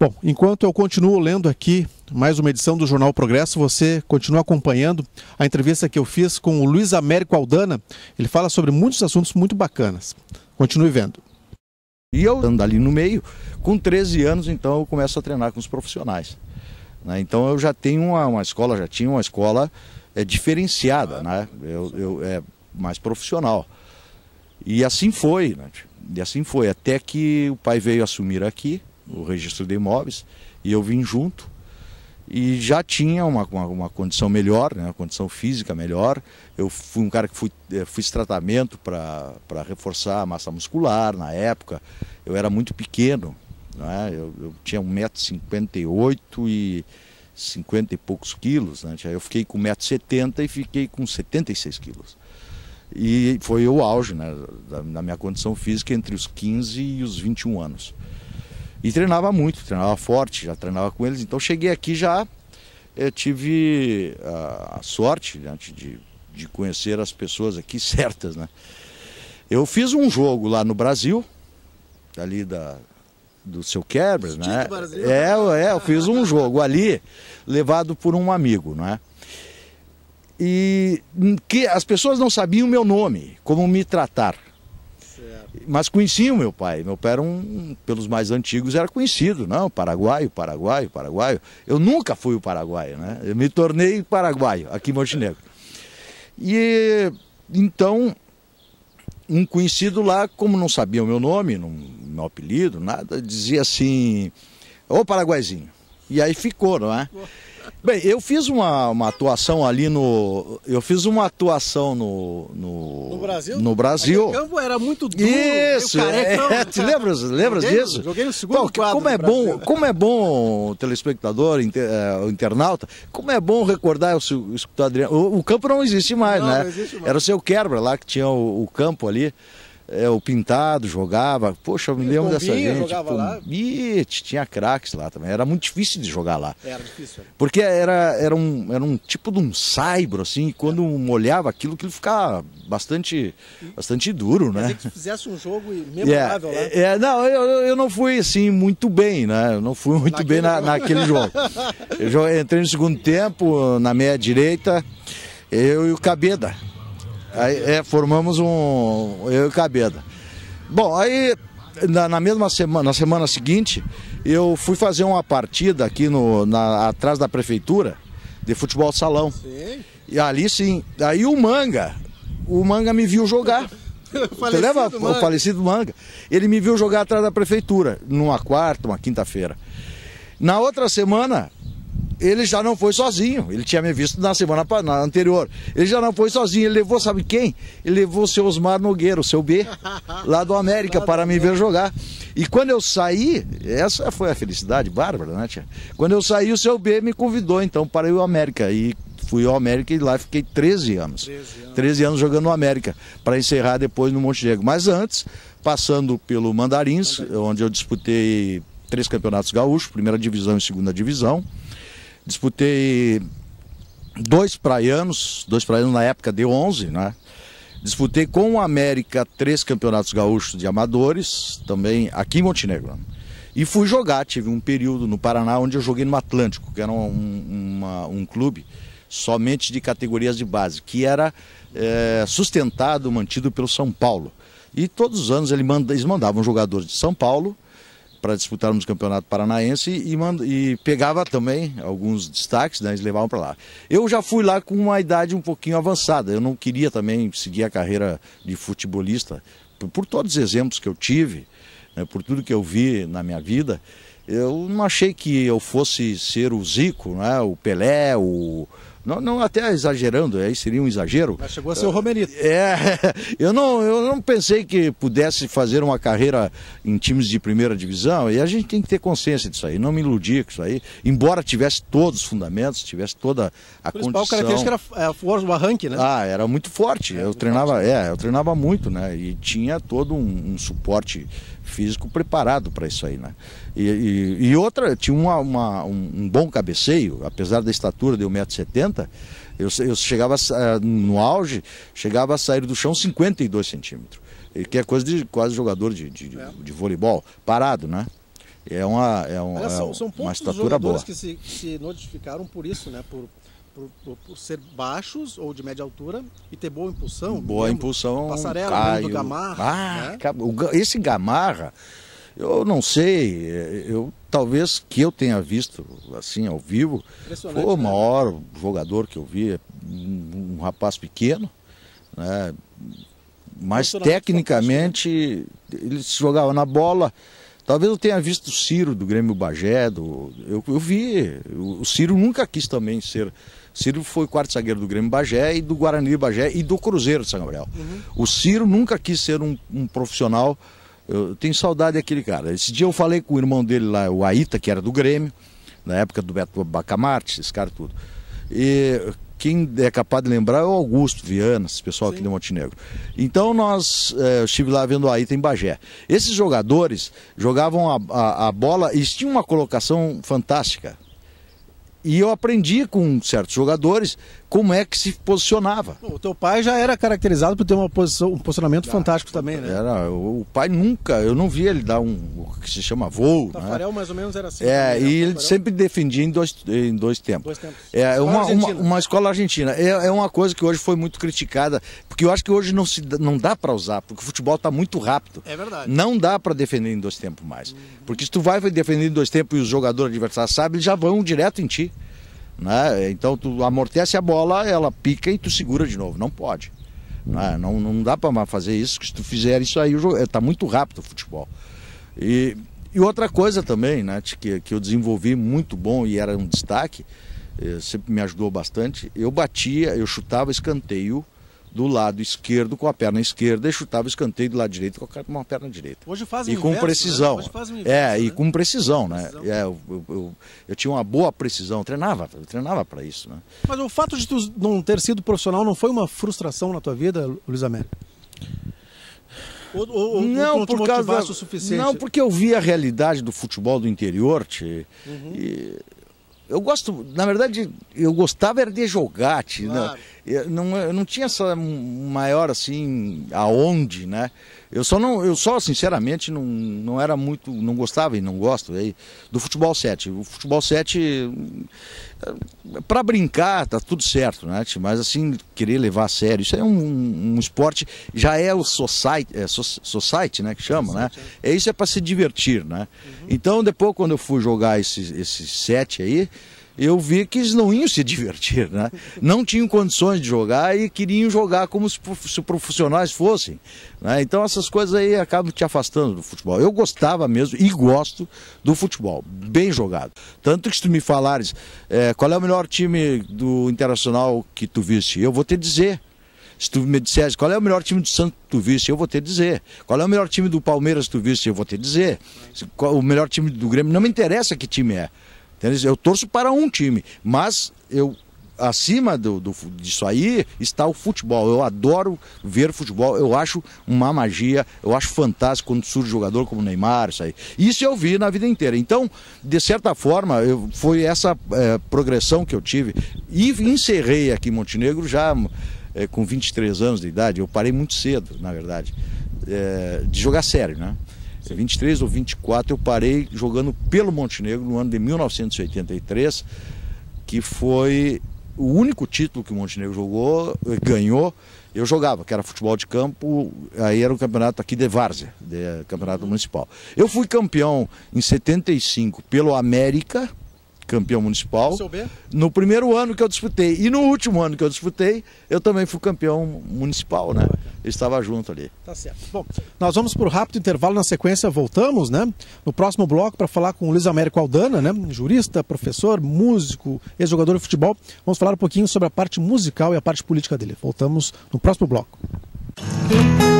Bom, enquanto eu continuo lendo aqui mais uma edição do Jornal Progresso, você continua acompanhando a entrevista que eu fiz com o Luiz Américo Aldana. Ele fala sobre muitos assuntos muito bacanas. Continue vendo. E eu andando ali no meio, com 13 anos, então eu começo a treinar com os profissionais. Né? Então eu já tenho uma, uma, escola, já tinha uma escola é, diferenciada, né? eu, eu, é, mais profissional. E assim foi, né? e assim foi, até que o pai veio assumir aqui o registro de imóveis e eu vim junto e já tinha uma, uma, uma, condição melhor, né, uma condição física melhor. Eu fui um cara que fui, é, fiz tratamento para reforçar a massa muscular na época. Eu era muito pequeno, né? Eu, eu tinha 1,58m e 50 e poucos quilos. Né? Eu fiquei com 1,70m e fiquei com 76 quilos. E foi o auge né, da, da, minha condição física entre os 15 e os 21 anos. E treinava muito, treinava forte, já treinava com eles. Então cheguei aqui já eh, tive a, a sorte né, de, de conhecer as pessoas aqui certas. Né? Eu fiz um jogo lá no Brasil, ali da do seu Quebra, né? né? É, é, eu fiz um jogo ali, levado por um amigo, né? E que as pessoas não sabiam meu nome, como me tratar. Certo. Mas conheciam meu pai. Meu pai era um, pelos mais antigos, era conhecido, não? Paraguaio, paraguaio, paraguaio. Eu nunca fui o paraguaio, né? Eu me tornei paraguaio aqui em Montenegro. E então um conhecido lá, como não sabia o meu nome, não, meu apelido, nada, dizia assim, ô Paraguaizinho. E aí ficou, não é? Bem, eu fiz uma, uma atuação ali no. Eu fiz uma atuação no. No, no Brasil? No Brasil. O campo era muito duro. Isso! É, é, é, lembra é, te joguei, disso? Joguei no segundo quadro. Como é, bom, como é bom telespectador, inter, é, o internauta, como é bom recordar o, o, o Adriano. O, o, campo não existe mais, não, né? Não existe mais. Era o seu quebra lá que tinha o, o campo ali é, o Pintado jogava. Poxa, eu me lembro dessa gente. Jogava lá. tinha craques lá também. Era muito difícil de jogar lá. Era difícil. Porque era, era, um, era um tipo de um saibro, assim, e quando é. molhava aquilo, aquilo ficava bastante, bastante duro, né? Quer fizesse um jogo é, memorável yeah. Né? lá. É, é, não, eu, eu não fui assim muito bem, né? Eu não fui muito naquele bem na, naquele jogo. eu entrei no segundo tempo, na meia direita, eu e o Cabeda. Aí, é, formamos um. Eu e Cabeda. Bom, aí na, na, mesma semana, na semana seguinte, eu fui fazer uma partida aqui no, na, atrás da prefeitura de futebol salão. Sim. E ali sim. Aí o manga, o manga me viu jogar. Você leva manga. o falecido manga? Ele me viu jogar atrás da prefeitura, numa quarta, uma quinta-feira. Na outra semana, ele já não foi sozinho. Ele tinha me visto na semana na anterior. Ele já não foi sozinho. Ele levou, sabe quem? Ele levou o seu Osmar Nogueira, o seu B, lá do América, para me ver jogar. E quando eu saí, essa foi a felicidade bárbara, né, tia? Quando eu saí, o seu B me convidou, então, para ir ao América. E fui ao América e lá fiquei 13 anos. 13 anos, 13 anos jogando no América, para encerrar depois no Monte Diego. Mas antes, passando pelo Mandarins, Mandarins. onde eu disputei três campeonatos gaúchos, primeira divisão e segunda divisão. Disputei dois praianos, dois praianos na época de 11, né? Disputei com o América três campeonatos gaúchos de amadores, também aqui em Montenegro. E fui jogar, tive um período no Paraná onde eu joguei no Atlântico, que era um, uma, um clube somente de categorias de base, que era é, sustentado, mantido pelo São Paulo. E todos os anos eles mandavam jogadores de São Paulo para disputarmos o Campeonato Paranaense e, manda, e pegava também alguns destaques, né, eles levavam para lá. Eu já fui lá com uma idade um pouquinho avançada, eu não queria também seguir a carreira de futebolista, por, por todos os exemplos que eu tive, né, por tudo que eu vi na minha vida, eu não achei que eu fosse ser o Zico, né, o Pelé, o, não, não até exagerando, aí seria um exagero. Mas chegou a ser o Romerito. É, eu não, eu não pensei que pudesse fazer uma carreira em times de primeira divisão e a gente tem que ter consciência disso aí, não me iludir com isso aí. Embora tivesse todos os fundamentos, tivesse toda a, o principal condição. característica era é, o arranque, né? Ah, era muito forte. É, eu treinava, é, eu treinava muito, né? E tinha todo um, um suporte físico preparado para isso aí, né? E, e, e outra, tinha uma, uma, um, um, bom cabeceio, apesar da estatura de 1,70m, eu, eu chegava, eh, no auge, chegava a sair do chão 52 centímetros. Que é coisa de quase jogador de, de, é. de voleibol, parado, né? É uma, é um, Olha, é são, são uma estatura boa. que se, se notificaram por isso, né? Por, por, por, por, ser baixos ou de média altura e ter boa impulsão. Boa mesmo, impulsão. Passarela, Caio, do Gamarra. Ah, né? esse Gamarra eu não sei, eh, eu talvez que eu tenha visto assim ao vivo, foi o né? maior né? jogador que eu vi, um, um rapaz pequeno, né? mas tecnicamente ele jogava na bola. Talvez eu tenha visto o Ciro do Grêmio Bagé, do, eu, eu vi, o Ciro nunca quis também ser Ciro foi quarto zagueiro do Grêmio Bagé e do Guarani Bagé e do Cruzeiro de São Gabriel. Uhum. O Ciro nunca quis ser um, um profissional eu tenho saudade daquele cara. Esse dia eu falei com o irmão dele lá, o Aita, que era do Grêmio, na época do Beto Bacamarte, esse cara tudo. E quem é capaz de lembrar é o Augusto Viana, esse pessoal Sim. aqui do Montenegro. Então nós, é, eu estive lá vendo o Aita em Bagé. Esses jogadores jogavam a, a, a bola e tinham uma colocação fantástica e eu aprendi com certos jogadores como é que se posicionava. o teu pai já era caracterizado por ter uma posição, um posicionamento já, fantástico também, né? Era, o, o pai nunca, eu não vi ele dar um, que se chama voo. Né? Tafarel né? mais ou menos era assim. É, e ele sempre defendia em dois, em dois tempos. Dois tempos. É uma, uma, uma, escola argentina. É, é uma coisa que hoje foi muito criticada, porque eu acho que hoje não, se, não dá para usar, porque o futebol está muito rápido. É verdade. Não dá para defender em dois tempos mais. Uhum. Porque se tu vai defender em dois tempos e o jogador adversário sabe, eles já vão direto em ti. Né? Então tu amortece a bola, ela pica e tu segura de novo. Não pode. Né? Não, não dá para fazer isso, que se tu fizer isso aí, está é, muito rápido o futebol. E, e outra coisa também, Nath, né, que, que eu desenvolvi muito bom e era um destaque, eh, sempre me ajudou bastante, eu batia, eu chutava escanteio do lado esquerdo com a perna esquerda e chutava escanteio do lado direito com a perna direita. Hoje fazem e com né? precisão. é, e né? com precisão, né? Precisão. É, eu, eu, eu, eu, tinha uma boa precisão, treinava, treinava para isso, né? Mas o fato de tu não ter sido profissional não foi uma frustração na tua vida, Luiz Américo? Ou, ou, não, ou por causa da... o suficiente? Não, porque eu vi a realidade do futebol do interior, tchê, uhum. e eu gosto, na verdade, eu gostava era de jogar, tchê, claro. não, eu eh, não, eu eh, não tinha essa maior assim aonde, né? Eu só não, eu só sinceramente não, não era muito, não gostava e não gosto aí do futebol 7. O futebol 7 eh, para brincar tá tudo certo, né? Mas assim querer levar a sério, isso é um, um esporte já é o society, é, society, né, que chama, né? É. é isso é para se divertir, né? Uhum. Então depois quando eu fui jogar esse esse set aí, eu vi que eles não iam se divertir, né? Não tinham condições de jogar e queriam jogar como se profissionais fossem, né? Então essas coisas aí acabam te afastando do futebol. Eu gostava mesmo e gosto do futebol, bem jogado. Tanto que se tu me falares é, qual é o melhor time do Internacional que tu viste, eu vou te dizer. Se tu me disseres qual é o melhor time do Santos que tu viste, eu vou te dizer. Qual é o melhor time do Palmeiras que tu viste, eu vou te dizer. Qual, o melhor time do Grêmio, não me interessa que time é. Eu torço para um time, mas eu acima do, do, disso aí está o futebol. Eu adoro ver futebol, eu acho uma magia, eu acho fantástico quando surge jogador como Neymar, isso aí. Isso eu vi na vida inteira. Então, de certa forma, eu, foi essa é, progressão que eu tive. E encerrei aqui em Montenegro já é, com 23 anos de idade, eu parei muito cedo, na verdade, é, de jogar sério, né? Sim. 23 ou 24 eu parei jogando pelo Montenegro no ano de 1983, que foi o único título que o Montenegro jogou, eh, ganhou. Eu jogava, que era futebol de campo, aí era o um campeonato aqui de Várzea, de eh, campeonato uhum. municipal. Eu fui campeão em 75 pelo América, campeão municipal. No primeiro ano que eu disputei e no último ano que eu disputei, eu também fui campeão municipal, né? estava junto ali. Tá certo. Bom, nós vamos para o rápido intervalo, na sequência voltamos, né? No próximo bloco para falar com o Luiz Américo Aldana, né? Jurista, professor, músico, ex-jogador de futebol. Vamos falar um pouquinho sobre a parte musical e a parte política dele. Voltamos no próximo bloco. Música